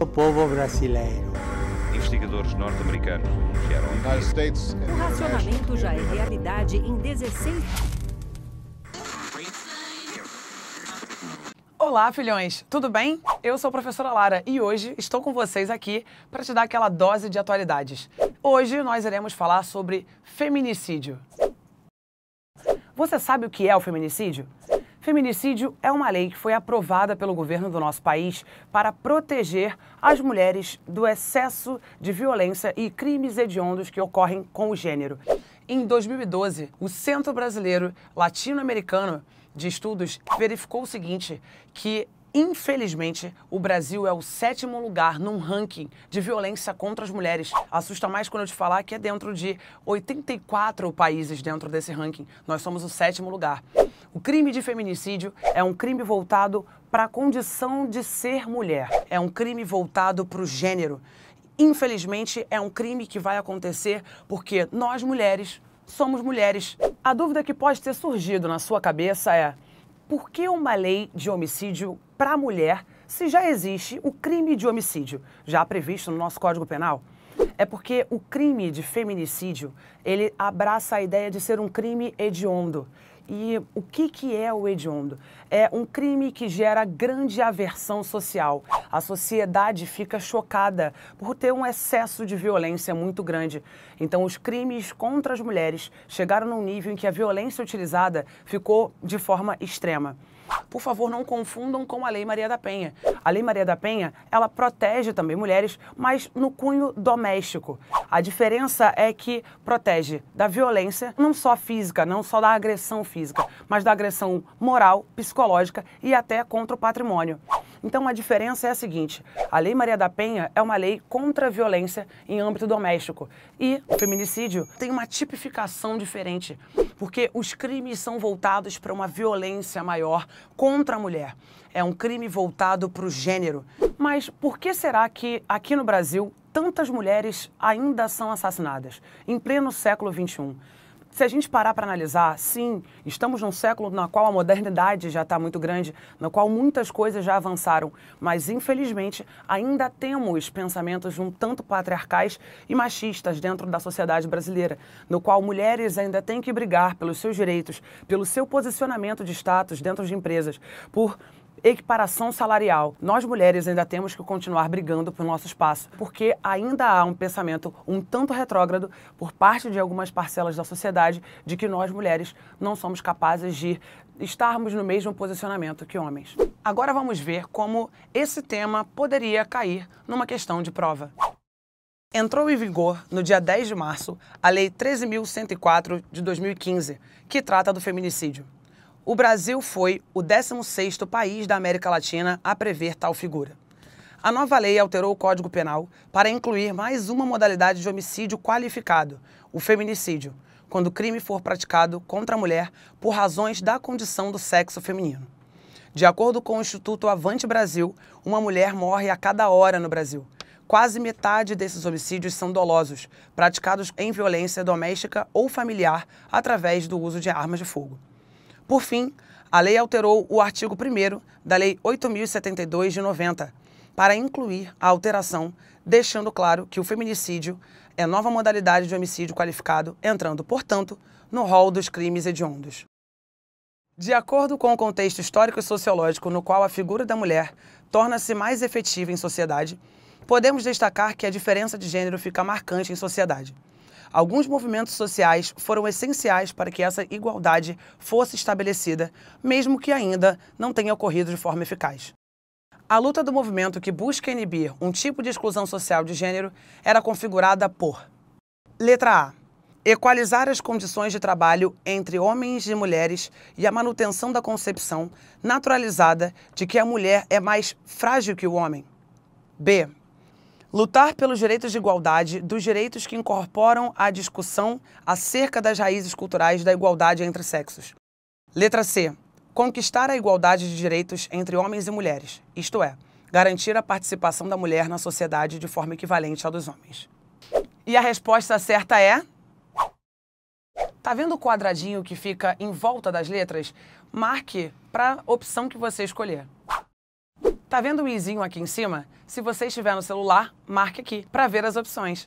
O povo brasileiro. Investigadores norte-americanos anunciaram. O racionamento já é realidade em 16. Olá, filhões! Tudo bem? Eu sou a professora Lara e hoje estou com vocês aqui para te dar aquela dose de atualidades. Hoje nós iremos falar sobre feminicídio. Você sabe o que é o feminicídio? Feminicídio é uma lei que foi aprovada pelo governo do nosso país para proteger as mulheres do excesso de violência e crimes hediondos que ocorrem com o gênero. Em 2012, o Centro Brasileiro Latino-Americano de Estudos verificou o seguinte, que Infelizmente, o Brasil é o sétimo lugar num ranking de violência contra as mulheres. Assusta mais quando eu te falar que é dentro de 84 países dentro desse ranking. Nós somos o sétimo lugar. O crime de feminicídio é um crime voltado para a condição de ser mulher. É um crime voltado para o gênero. Infelizmente, é um crime que vai acontecer porque nós mulheres somos mulheres. A dúvida que pode ter surgido na sua cabeça é: por que uma lei de homicídio para mulher se já existe o crime de homicídio, já previsto no nosso Código Penal? é porque o crime de feminicídio, ele abraça a ideia de ser um crime hediondo. E o que, que é o hediondo? É um crime que gera grande aversão social. A sociedade fica chocada por ter um excesso de violência muito grande. Então, os crimes contra as mulheres chegaram num nível em que a violência utilizada ficou de forma extrema. Por favor, não confundam com a Lei Maria da Penha. A Lei Maria da Penha, ela protege também mulheres, mas no cunho doméstico. A diferença é que protege da violência, não só física, não só da agressão física, mas da agressão moral, psicológica e até contra o patrimônio. Então a diferença é a seguinte: a Lei Maria da Penha é uma lei contra a violência em âmbito doméstico e o feminicídio tem uma tipificação diferente, porque os crimes são voltados para uma violência maior contra a mulher. É um crime voltado para o gênero. Mas por que será que aqui no Brasil tantas mulheres ainda são assassinadas em pleno século XXI? se a gente parar para analisar, sim, estamos num século na qual a modernidade já está muito grande, na qual muitas coisas já avançaram, mas infelizmente ainda temos pensamentos um tanto patriarcais e machistas dentro da sociedade brasileira, no qual mulheres ainda têm que brigar pelos seus direitos, pelo seu posicionamento de status dentro de empresas, por Equiparação salarial. Nós mulheres ainda temos que continuar brigando por nosso espaço, porque ainda há um pensamento um tanto retrógrado por parte de algumas parcelas da sociedade de que nós mulheres não somos capazes de estarmos no mesmo posicionamento que homens. Agora vamos ver como esse tema poderia cair numa questão de prova. Entrou em vigor, no dia 10 de março, a Lei 13.104 de 2015, que trata do feminicídio. O Brasil foi o 16º país da América Latina a prever tal figura. A nova lei alterou o Código Penal para incluir mais uma modalidade de homicídio qualificado, o feminicídio, quando o crime for praticado contra a mulher por razões da condição do sexo feminino. De acordo com o Instituto Avante Brasil, uma mulher morre a cada hora no Brasil. Quase metade desses homicídios são dolosos, praticados em violência doméstica ou familiar através do uso de armas de fogo. Por fim, a lei alterou o artigo 1 da Lei 8.072 de 90 para incluir a alteração, deixando claro que o feminicídio é nova modalidade de homicídio qualificado, entrando, portanto, no rol dos crimes hediondos. De acordo com o contexto histórico e sociológico no qual a figura da mulher torna-se mais efetiva em sociedade, podemos destacar que a diferença de gênero fica marcante em sociedade. Alguns movimentos sociais foram essenciais para que essa igualdade fosse estabelecida, mesmo que ainda não tenha ocorrido de forma eficaz. A luta do movimento que busca inibir um tipo de exclusão social de gênero era configurada por: letra A. Equalizar as condições de trabalho entre homens e mulheres e a manutenção da concepção naturalizada de que a mulher é mais frágil que o homem. B Lutar pelos direitos de igualdade, dos direitos que incorporam a discussão acerca das raízes culturais da igualdade entre sexos. Letra C. Conquistar a igualdade de direitos entre homens e mulheres, isto é, garantir a participação da mulher na sociedade de forma equivalente à dos homens. E a resposta certa é. Tá vendo o quadradinho que fica em volta das letras? Marque para a opção que você escolher. Tá vendo o izinho aqui em cima? Se você estiver no celular, marque aqui para ver as opções.